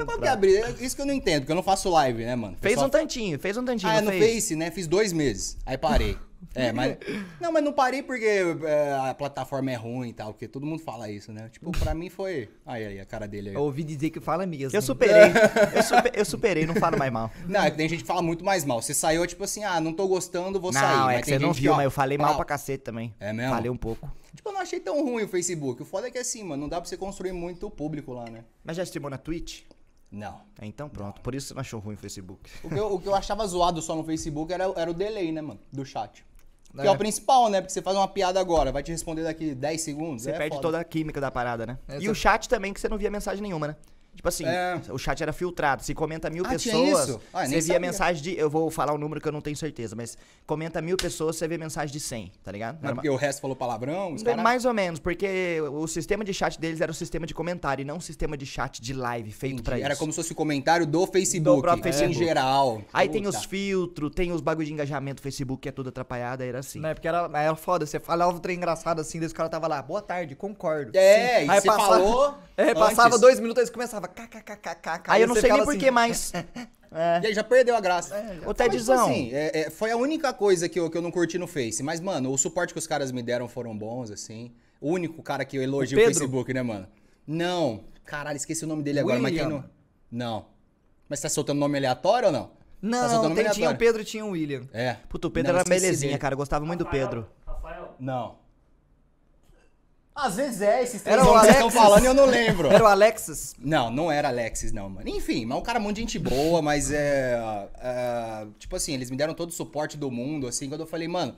É é isso que eu não entendo, porque eu não faço live, né, mano? Fez um tantinho, fez um tantinho. Ah, é, no fez? Face, né? Fiz dois meses. Aí parei. é, mas. Não, mas não parei porque é, a plataforma é ruim e tal, porque todo mundo fala isso, né? Tipo, pra mim foi. Aí, aí, a cara dele aí. Eu ouvi dizer que fala mesmo. Eu superei. eu, super, eu, superei, não falo mais mal. Não, é que tem gente que fala muito mais mal. Você saiu, tipo assim, ah, não tô gostando, vou não, sair. Não, é que você não viu, que, ó, mas eu falei mal pra cacete também. É mesmo? Falei um pouco. Tipo, eu não achei tão ruim o Facebook. O foda é que assim, mano, não dá pra você construir muito o público lá, né? Mas já streamou na Twitch? Não. É, então pronto, não. por isso você não achou ruim o Facebook. O que eu, o que eu achava zoado só no Facebook era, era o delay, né, mano? Do chat. Que é. é. o principal, né? Porque você faz uma piada agora, vai te responder daqui 10 segundos. Você é perde foda. toda a química da parada, né? E o chat também, que você não via mensagem nenhuma, né? Tipo assim, é. o chat era filtrado. Se comenta mil ah, pessoas, ah, você via sabia. mensagem de. Eu vou falar o um número que eu não tenho certeza, mas comenta mil pessoas, você vê mensagem de 100, tá ligado? era é porque uma... o resto falou palavrão? Mais ou menos, porque o sistema de chat deles era o sistema de comentário e não o sistema de chat de live feito para isso. Era como se fosse o comentário do Facebook, do próprio assim, Facebook. em geral. Aí Puta. tem os filtros, tem os bagulho de engajamento do Facebook que é tudo atrapalhado, era assim. Não, é porque era, era foda, você falava um trem engraçado assim, desse os tava lá, boa tarde, concordo. É, Sim. e aí você passava... falou. É, passava Antes. dois minutos, e começava kkkkkk. Aí eu não sei nem por assim. que mais. É. é. E aí já perdeu a graça. É, Ô, Tedzão. Tipo assim, é, é, foi a única coisa que eu, que eu não curti no Face. Mas, mano, o suporte que os caras me deram foram bons, assim. O único cara que eu elogio o, o Facebook, né, mano? Não. Caralho, esqueci o nome dele agora, William. mas quem não. Não. Mas tá soltando nome aleatório ou não? Tá não, tá tem, tinha o Pedro e tinha o William. É. Puta, o Pedro não, era belezinha, dele. cara. Eu gostava muito Rafael, do Pedro. Rafael? Não. Às vezes é, esses três nomes que estão falando e eu não lembro. Era o Alexis? Não, não era Alexis, não, mano. Enfim, mas é um cara muito gente boa, mas é, é, Tipo assim, eles me deram todo o suporte do mundo, assim, quando eu falei, mano,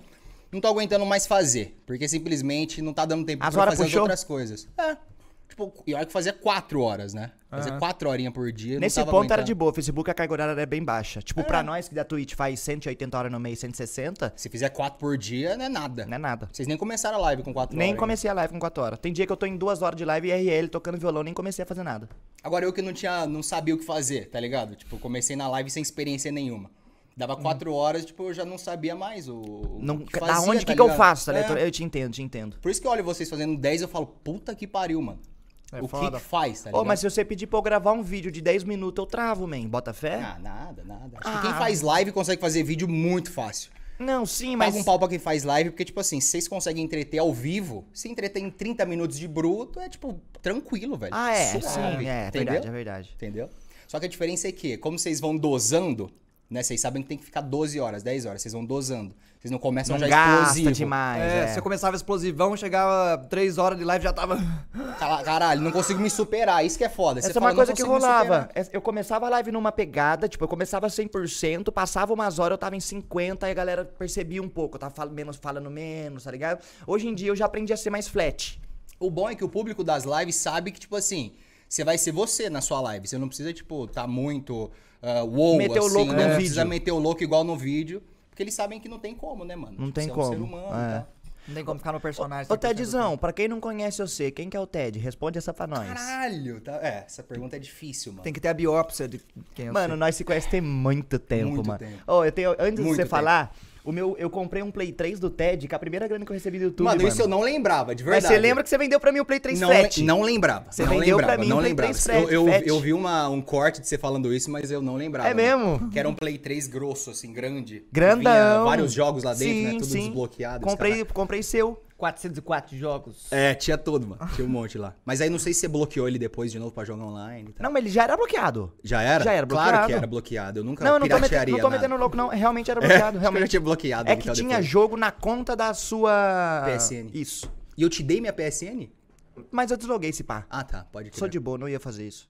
não tô aguentando mais fazer. Porque simplesmente não tá dando tempo pra fazer puxou? outras coisas. É. Tipo, e olha que fazia quatro horas, né? fazer uhum. quatro horinhas por dia. Nesse ponto aguentando. era de boa. O Facebook, a carga horária é bem baixa. Tipo, é. pra nós que da Twitch faz 180 horas no mês, 160. Se fizer quatro por dia, não é nada. Não é nada. Vocês nem começaram a live com quatro nem horas. Nem comecei ainda. a live com quatro horas. Tem dia que eu tô em duas horas de live IRL tocando violão, nem comecei a fazer nada. Agora eu que não tinha, não sabia o que fazer, tá ligado? Tipo, comecei na live sem experiência nenhuma. Dava uhum. quatro hum. horas, tipo, eu já não sabia mais o. Não, que fazia, da onde tá que, eu faço, tá é. Então, eu te entendo, te entendo. Por isso que eu olho vocês fazendo 10 eu falo, puta que pariu, mano. É o foda. que faz, tá ligado? Ô, mas se você pedir pra eu gravar um vídeo de 10 minutos, eu travo, man. Bota fé? Ah, nada, nada. Acho ah. que quem ah. faz live consegue fazer vídeo muito fácil. Não, sim, mas. Paga um pau pra quem faz live, porque, tipo assim, vocês conseguem entreter ao vivo, se entreter em 30 minutos de bruto, é, tipo, tranquilo, velho. Ah, é? Suave, sim, é, é verdade, é verdade. Entendeu? Só que a diferença é que, como vocês vão dosando, né? Vocês sabem que tem que ficar 12 horas, 10 horas. Vocês vão dosando. Vocês não começam não já gasta explosivo. demais. É, é. Você começava explosivão, chegava 3 horas de live já tava. Caralho, não consigo me superar. Isso que é foda. Essa você é uma fala, coisa que rolava. Eu começava a live numa pegada, tipo, eu começava 100%, passava umas horas, eu tava em 50, aí a galera percebia um pouco. Eu tava falando menos, falando menos, tá ligado? Hoje em dia eu já aprendi a ser mais flat. O bom é que o público das lives sabe que, tipo assim você vai ser você na sua live. Você não precisa, tipo, tá muito uh, ah, wow, meter assim, o louco né? precisa meter o louco igual no vídeo. Porque eles sabem que não tem como, né, mano? Não tipo, tem como. É um ser humano, é. tá? Não tem como ficar no personagem. Ô, Tedzão, pra quem não conhece você, quem que é o Ted? Responde essa pra nós. Caralho! Tá... É, essa pergunta é difícil, mano. Tem que ter a biópsia de quem é o Mano, nós se conhecemos tem muito tempo, muito mano. Tempo. Oh, eu tenho, antes muito de você tempo. falar, o meu, eu comprei um Play 3 do TED, que é a primeira grana que eu recebi do YouTube. Mano, mano. isso eu não lembrava, de verdade. Mas você lembra que você vendeu pra mim o Play 3 não, Não lembrava. Você não vendeu lembrava, pra mim não um Play 3 frete. Eu, eu, vi uma, um corte de você falando isso, mas eu não lembrava. É mesmo? Né? Que era um Play 3 grosso, assim, grande. Grandão. vários jogos lá dentro, sim, né? Tudo sim. desbloqueado. Comprei, comprei seu. 404 jogos. É, tinha todo, mano. Tinha um monte lá. Mas aí não sei se você bloqueou ele depois de novo pra jogar online. Não, mas ele já era bloqueado. Já era? Já era bloqueado. Claro que era bloqueado. Eu nunca não, eu não tô, metendo, não tô metendo louco, não. Realmente era é, bloqueado. É, realmente. Eu tinha bloqueado. É que tinha depois. jogo na conta da sua... PSN. Isso. E eu te dei minha PSN? Mas eu desloguei esse pá. Ah, tá. Pode crer. Sou de boa, não ia fazer isso.